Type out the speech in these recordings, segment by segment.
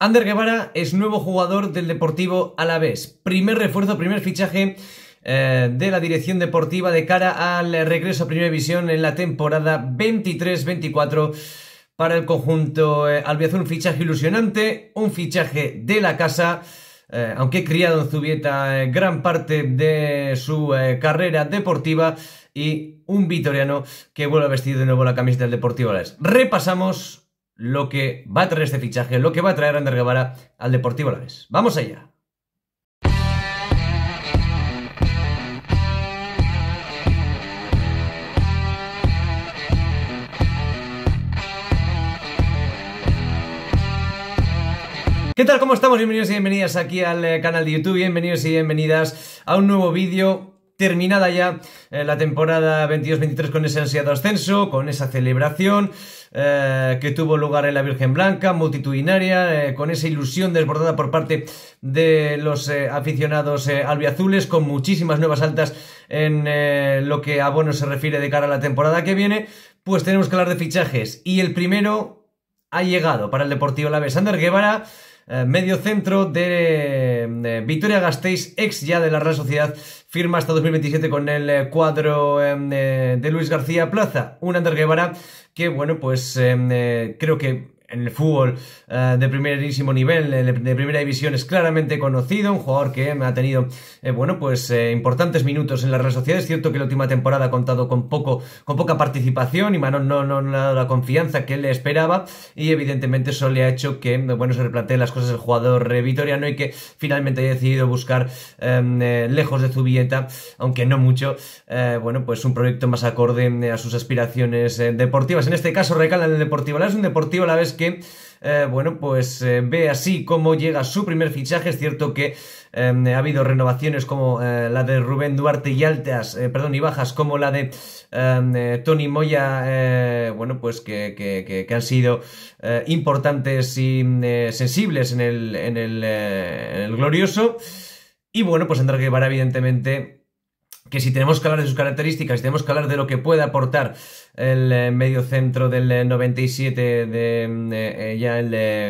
Ander Guevara es nuevo jugador del Deportivo Alavés. Primer refuerzo, primer fichaje eh, de la dirección deportiva de cara al regreso a Primera División en la temporada 23-24 para el conjunto eh, Un fichaje ilusionante, un fichaje de la casa. Eh, aunque criado en Zubieta eh, gran parte de su carrera deportiva y un vitoriano que vuelve a de nuevo la camiseta del Deportivo Alavés. Repasamos lo que va a traer este fichaje, lo que va a traer Ander Guevara al Deportivo Alavés. ¡Vamos allá! ¿Qué tal? ¿Cómo estamos? Bienvenidos y bienvenidas aquí al eh, canal de YouTube, bienvenidos y bienvenidas a un nuevo vídeo terminada ya eh, la temporada 22-23 con ese ansiado ascenso, con esa celebración eh, que tuvo lugar en la Virgen Blanca, multitudinaria, eh, con esa ilusión desbordada por parte de los aficionados albiazules, con muchísimas nuevas altas en lo que a bueno se refiere de cara a la temporada que viene, pues tenemos que hablar de fichajes. Y el primero ha llegado para el Deportivo Lave Sander Guevara eh, medio centro de, Victoria Gasteiz, ex ya de la Real Sociedad, firma hasta 2027 con el eh, cuadro em, eh, de Luis García Plaza, un Ander Guevara que, bueno, pues em, creo que en el fútbol eh, de primerísimo nivel, de, primera división, es claramente conocido, un jugador que ha tenido, eh, bueno, pues eh, importantes minutos en las redes sociales, Es cierto que la última temporada ha contado con, poco, con poca participación y Manon no, no, ha dado la confianza que le esperaba y evidentemente eso le ha hecho que, bueno, se replanteen las cosas el jugador vitoriano y que finalmente haya decidido buscar em, lejos de Zubieta, aunque no mucho, bueno, pues un proyecto más acorde a sus aspiraciones deportivas. En este caso recalan el Deportivo, la es un Deportivo a la vez que, eh, bueno, pues eh, ve así cómo llega su primer fichaje. Es cierto que eh, ha habido renovaciones como la de Rubén Duarte y altas, perdón, y bajas, como la de Tony Moya, bueno, pues que, han sido importantes y sensibles en el, glorioso. Y bueno, pues Andrés Guevara, evidentemente, que si tenemos que hablar de sus características, si tenemos que hablar de lo que puede aportar el eh, medio centro del 97 eh, de mm, eh,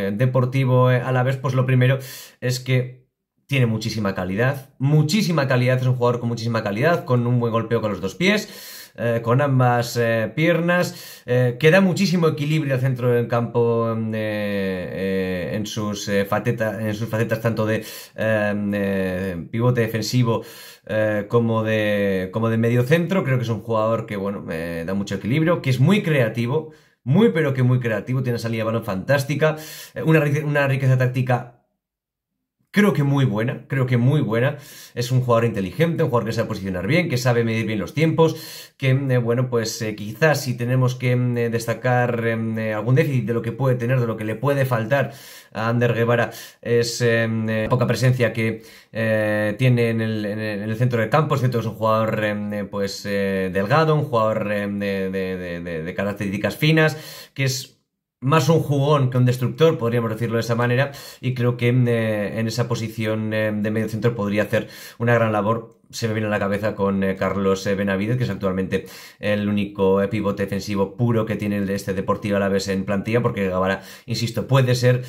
el deportivo a la vez, pues lo primero es que tiene muchísima calidad, muchísima calidad, es un jugador con muchísima calidad, con un buen golpeo con los dos pies. con ambas piernas, que da muchísimo equilibrio al centro del campo mm, en sus, eh, facetas, en sus facetas tanto de em, eh, pivote defensivo eh, como, de, como de medio centro. Creo que es un jugador que, bueno, da mucho equilibrio, que es muy creativo, muy pero que muy creativo, tiene salida de balón fantástica, una, una riqueza táctica Creo que muy buena, creo que muy buena. Es un jugador inteligente, un jugador que sabe posicionar bien, que sabe medir bien los tiempos, que, eh, bueno, pues eh, quizás si tenemos que eh, destacar algún déficit de lo que puede tener, de lo que le puede faltar a Ander Guevara, es poca presencia que tiene en el, centro de campo. es cierto es un jugador, pues, delgado, un jugador de características finas, que es más un jugón que un destructor, podríamos decirlo de esa manera, y creo que mm, eh, en esa posición eh, de medio centro podría hacer una gran labor. Se me viene a la cabeza con eh, Carlos Benavides, que es actualmente el único pivote defensivo puro que tiene este Deportivo a la vez en plantilla, porque Gavara, insisto, puede ser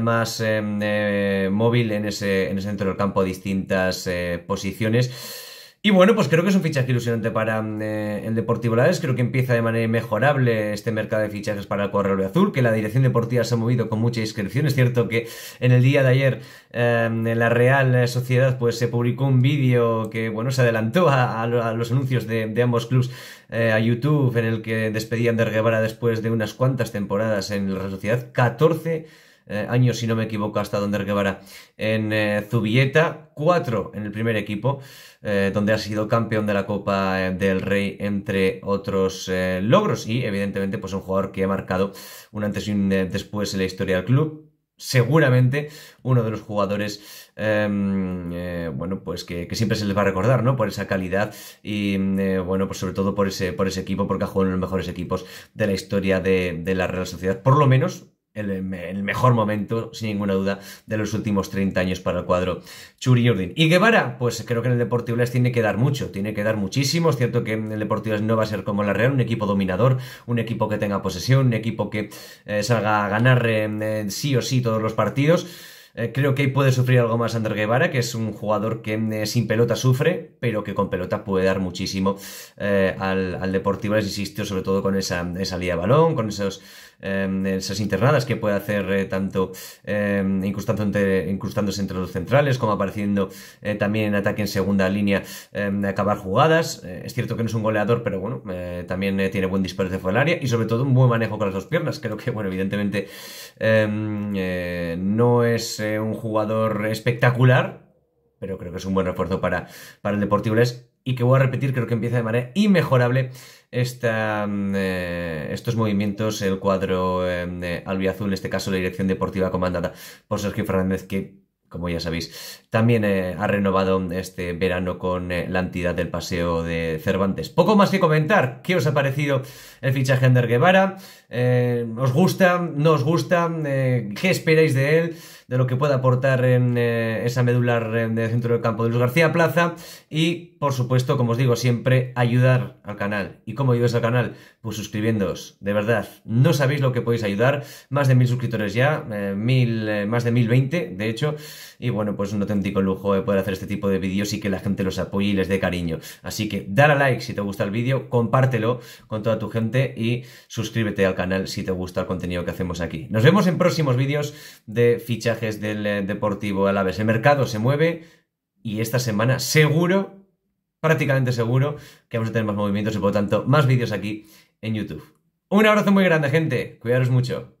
más móvil en ese, en ese centro del campo a distintas posiciones. Y bueno, pues creo que es un fichaje ilusionante para mm, eh, el Deportivo Lares. Creo que empieza de manera inmejorable este mercado de fichajes para el Correo Azul, que la dirección deportiva se ha movido con mucha inscripción. Es cierto que en el día de ayer em, en la Real Sociedad pues se publicó un vídeo que bueno se adelantó a, los anuncios de, ambos clubes eh, a YouTube en el que despedían de Guevara después de unas cuantas temporadas en la Real Sociedad. 14 eh, años, si no me equivoco, hasta donde Guevara en eh, Zubieta, cuatro en el primer equipo, eh, donde ha sido campeón de la Copa del Rey, entre otros logros, y evidentemente, pues un jugador que ha marcado un antes y un después en la historia del club seguramente uno de los jugadores em, bueno pues que, siempre se les va a recordar no por esa calidad y mm, bueno pues sobre todo por ese por ese equipo porque ha jugado en los mejores equipos de la historia de la Real Sociedad por lo menos el, mejor momento, sin ninguna duda, de los últimos 30 años para el cuadro Churi Urdin. Y Guevara, pues creo que en el Deportivo tiene que dar mucho, tiene que dar muchísimo. Es cierto que en el Deportivo no va a ser como la Real, un equipo dominador, un equipo que tenga posesión, un equipo que eh, salga a ganar eh, eh, sí o sí todos los partidos creo que puede sufrir algo más Ander Guevara, que es un jugador que sin pelota sufre, pero que con pelota puede dar muchísimo al, al Deportivo, les insisto, sobre todo con esa, esa de balón, con esos Em, esas internadas que puede hacer eh, tanto em, incrustándose, entre los centrales como apareciendo eh, también en ataque en segunda línea em, de acabar jugadas. Eh, es cierto que no es un goleador, pero bueno, también tiene buen disparo de fuera del área y sobre todo un buen manejo con las dos piernas. Creo que, bueno, evidentemente no es un jugador espectacular, pero creo que es un buen refuerzo para, para el Deportivo Les y que voy a repetir, creo que empieza de manera inmejorable esta, mm, eh, estos movimientos, el cuadro em, albiazul, en este caso la dirección deportiva comandada por Sergio Fernández, que como ya sabéis, también eh, ha renovado este verano con eh, la entidad del Paseo de Cervantes. Poco más que comentar. ¿Qué os ha parecido el fichaje Ander Guevara? os gusta? ¿Qué esperáis de él? de lo que pueda aportar en eh, esa medular eh, del centro del campo de Luis García Plaza y, por supuesto, como os digo siempre, ayudar al canal. ¿Y cómo ayudas al canal? Pues suscribiéndoos, de verdad. No sabéis lo que podéis ayudar, más de mil suscriptores ya, eh, más de mil veinte, de hecho, y bueno, pues un auténtico lujo poder hacer este tipo de vídeos y que la gente los apoye y les dé cariño. Así que, dale a like si te gusta el vídeo, compártelo con toda tu gente y suscríbete al canal si te gusta el contenido que hacemos aquí. Nos vemos en próximos vídeos de fichas del eh, Deportivo vez. El mercado se mueve y esta semana seguro, prácticamente seguro, que vamos a tener más movimientos y por lo tanto más vídeos aquí en YouTube. Un abrazo muy grande, gente. Cuidaros mucho.